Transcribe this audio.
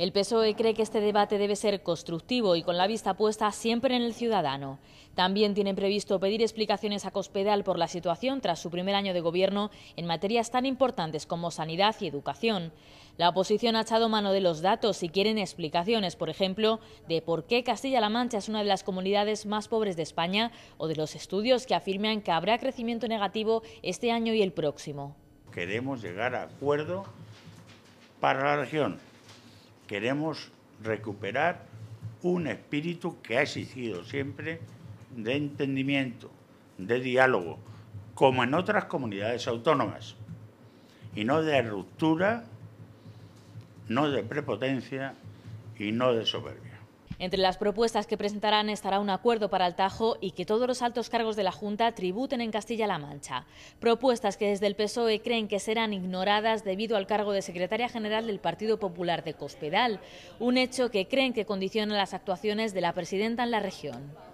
El PSOE cree que este debate debe ser constructivo y con la vista puesta siempre en el ciudadano. También tienen previsto pedir explicaciones a Cospedal por la situación tras su primer año de gobierno en materias tan importantes como sanidad y educación. La oposición ha echado mano de los datos y quieren explicaciones, por ejemplo, de por qué Castilla-La Mancha es una de las comunidades más pobres de España o de los estudios que afirman que habrá crecimiento negativo este año y el próximo. Queremos llegar a acuerdo para la región queremos recuperar un espíritu que ha existido siempre de entendimiento, de diálogo, como en otras comunidades autónomas, y no de ruptura, no de prepotencia y no de soberbia. Entre las propuestas que presentarán estará un acuerdo para el Tajo y que todos los altos cargos de la Junta tributen en Castilla-La Mancha. Propuestas que desde el PSOE creen que serán ignoradas debido al cargo de secretaria general del Partido Popular de Cospedal, un hecho que creen que condiciona las actuaciones de la presidenta en la región.